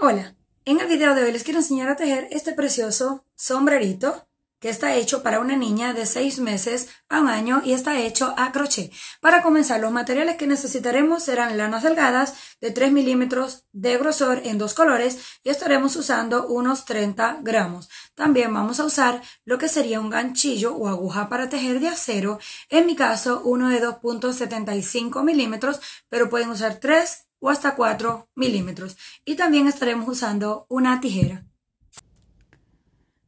Hola, en el video de hoy les quiero enseñar a tejer este precioso sombrerito que está hecho para una niña de 6 meses a un año y está hecho a crochet. Para comenzar, los materiales que necesitaremos serán lanas delgadas de 3 milímetros de grosor en dos colores y estaremos usando unos 30 gramos. También vamos a usar lo que sería un ganchillo o aguja para tejer de acero, en mi caso uno de 2.75 milímetros, pero pueden usar 3 o hasta 4 milímetros. Y también estaremos usando una tijera.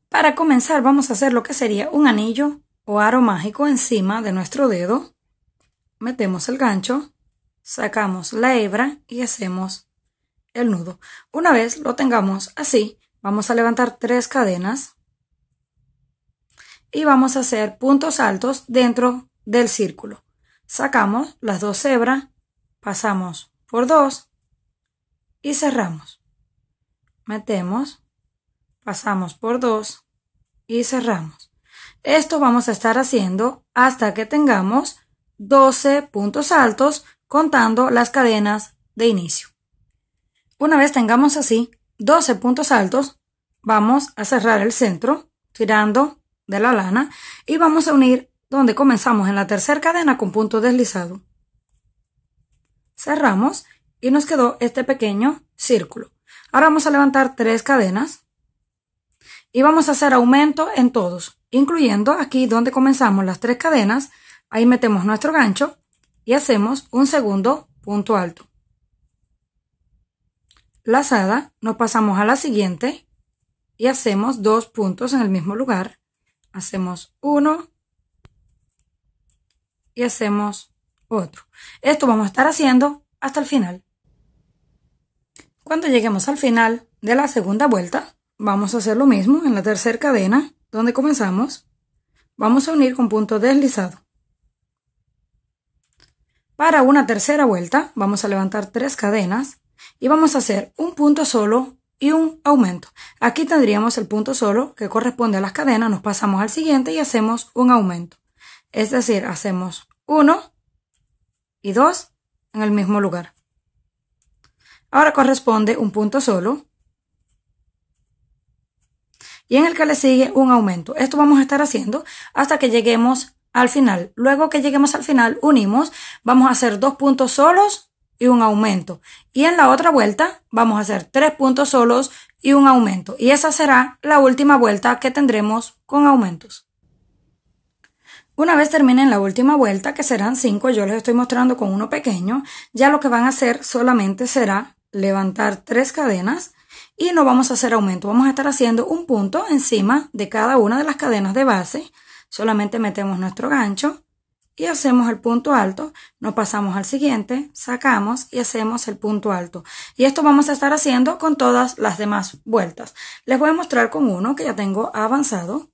Para comenzar vamos a hacer lo que sería un anillo o aro mágico encima de nuestro dedo. Metemos el gancho, sacamos la hebra y hacemos el nudo. Una vez lo tengamos así, vamos a levantar tres cadenas y vamos a hacer puntos altos dentro del círculo. Sacamos las dos hebras, pasamos por 2 y cerramos. Metemos, pasamos por 2 y cerramos. Esto vamos a estar haciendo hasta que tengamos 12 puntos altos contando las cadenas de inicio. Una vez tengamos así 12 puntos altos, vamos a cerrar el centro tirando de la lana y vamos a unir donde comenzamos en la tercera cadena con punto deslizado cerramos y nos quedó este pequeño círculo. Ahora vamos a levantar tres cadenas y vamos a hacer aumento en todos, incluyendo aquí donde comenzamos las tres cadenas, ahí metemos nuestro gancho y hacemos un segundo punto alto. Lazada, nos pasamos a la siguiente y hacemos dos puntos en el mismo lugar. Hacemos uno y hacemos otro. Esto vamos a estar haciendo hasta el final. Cuando lleguemos al final de la segunda vuelta, vamos a hacer lo mismo en la tercera cadena, donde comenzamos. Vamos a unir con punto deslizado. Para una tercera vuelta, vamos a levantar tres cadenas y vamos a hacer un punto solo y un aumento. Aquí tendríamos el punto solo que corresponde a las cadenas, nos pasamos al siguiente y hacemos un aumento. Es decir, hacemos uno y dos en el mismo lugar. Ahora corresponde un punto solo y en el que le sigue un aumento. Esto vamos a estar haciendo hasta que lleguemos al final. Luego que lleguemos al final, unimos, vamos a hacer dos puntos solos y un aumento. Y en la otra vuelta vamos a hacer tres puntos solos y un aumento. Y esa será la última vuelta que tendremos con aumentos. Una vez terminen la última vuelta, que serán cinco, yo les estoy mostrando con uno pequeño, ya lo que van a hacer solamente será levantar tres cadenas y no vamos a hacer aumento, vamos a estar haciendo un punto encima de cada una de las cadenas de base, solamente metemos nuestro gancho y hacemos el punto alto, nos pasamos al siguiente, sacamos y hacemos el punto alto. Y esto vamos a estar haciendo con todas las demás vueltas. Les voy a mostrar con uno que ya tengo avanzado.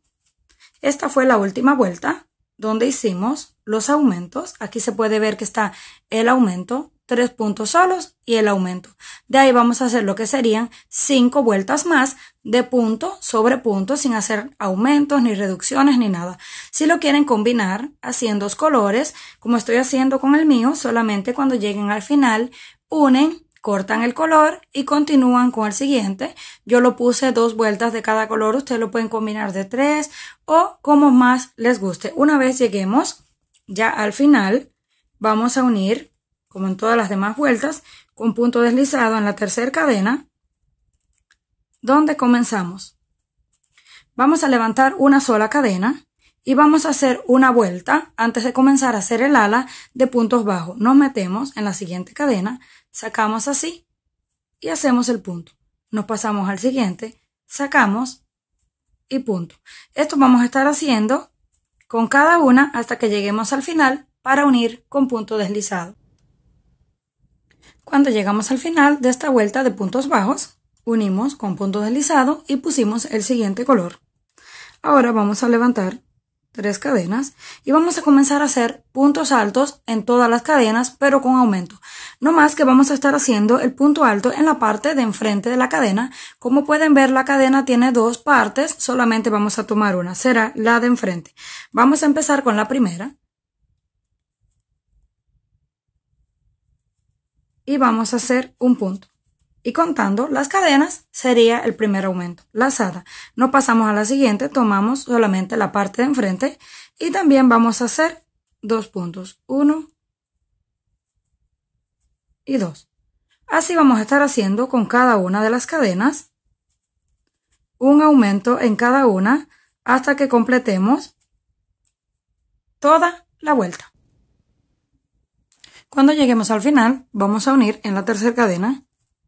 Esta fue la última vuelta donde hicimos los aumentos. Aquí se puede ver que está el aumento, tres puntos solos y el aumento. De ahí vamos a hacer lo que serían cinco vueltas más de punto sobre punto sin hacer aumentos ni reducciones ni nada. Si lo quieren combinar haciendo dos colores, como estoy haciendo con el mío, solamente cuando lleguen al final unen cortan el color y continúan con el siguiente. Yo lo puse dos vueltas de cada color, ustedes lo pueden combinar de tres o como más les guste. Una vez lleguemos ya al final, vamos a unir, como en todas las demás vueltas, con punto deslizado en la tercera cadena, donde comenzamos. Vamos a levantar una sola cadena y vamos a hacer una vuelta antes de comenzar a hacer el ala de puntos bajos. Nos metemos en la siguiente cadena, sacamos así y hacemos el punto. Nos pasamos al siguiente, sacamos y punto. Esto vamos a estar haciendo con cada una hasta que lleguemos al final para unir con punto deslizado. Cuando llegamos al final de esta vuelta de puntos bajos, unimos con punto deslizado y pusimos el siguiente color. Ahora vamos a levantar tres cadenas y vamos a comenzar a hacer puntos altos en todas las cadenas pero con aumento. No más que vamos a estar haciendo el punto alto en la parte de enfrente de la cadena. Como pueden ver la cadena tiene dos partes, solamente vamos a tomar una, será la de enfrente. Vamos a empezar con la primera. Y vamos a hacer un punto y contando las cadenas sería el primer aumento, lazada. No pasamos a la siguiente, tomamos solamente la parte de enfrente y también vamos a hacer dos puntos, uno y dos. Así vamos a estar haciendo con cada una de las cadenas un aumento en cada una hasta que completemos toda la vuelta. Cuando lleguemos al final, vamos a unir en la tercera cadena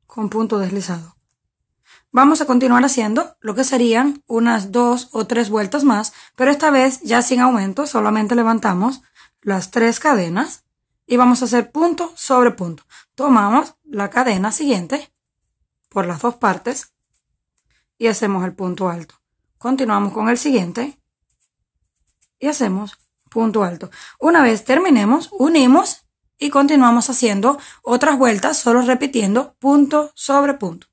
con punto deslizado. Vamos a continuar haciendo lo que serían unas dos o tres vueltas más, pero esta vez ya sin aumento, solamente levantamos las tres cadenas y vamos a hacer punto sobre punto. Tomamos la cadena siguiente por las dos partes y hacemos el punto alto. Continuamos con el siguiente y hacemos punto alto. Una vez terminemos, unimos y continuamos haciendo otras vueltas solo repitiendo punto sobre punto.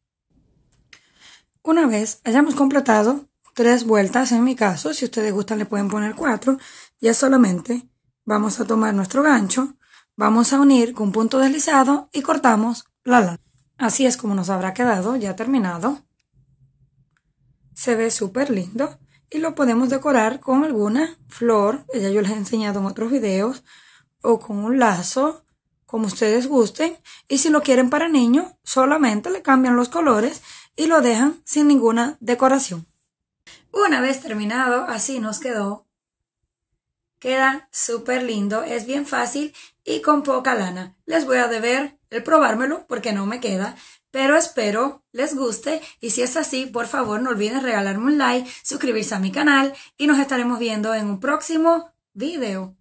Una vez hayamos completado tres vueltas en mi caso, si ustedes gustan le pueden poner cuatro, ya solamente vamos a tomar nuestro gancho, vamos a unir con punto deslizado y cortamos la lana. Así es como nos habrá quedado ya terminado. Se ve súper lindo y lo podemos decorar con alguna flor, ya yo les he enseñado en otros videos, o con un lazo, como ustedes gusten, y si lo quieren para niño, solamente le cambian los colores y lo dejan sin ninguna decoración. Una vez terminado, así nos quedó. Queda súper lindo, es bien fácil y con poca lana. Les voy a deber el probármelo porque no me queda, pero espero les guste y si es así, por favor no olviden regalarme un like, suscribirse a mi canal y nos estaremos viendo en un próximo video.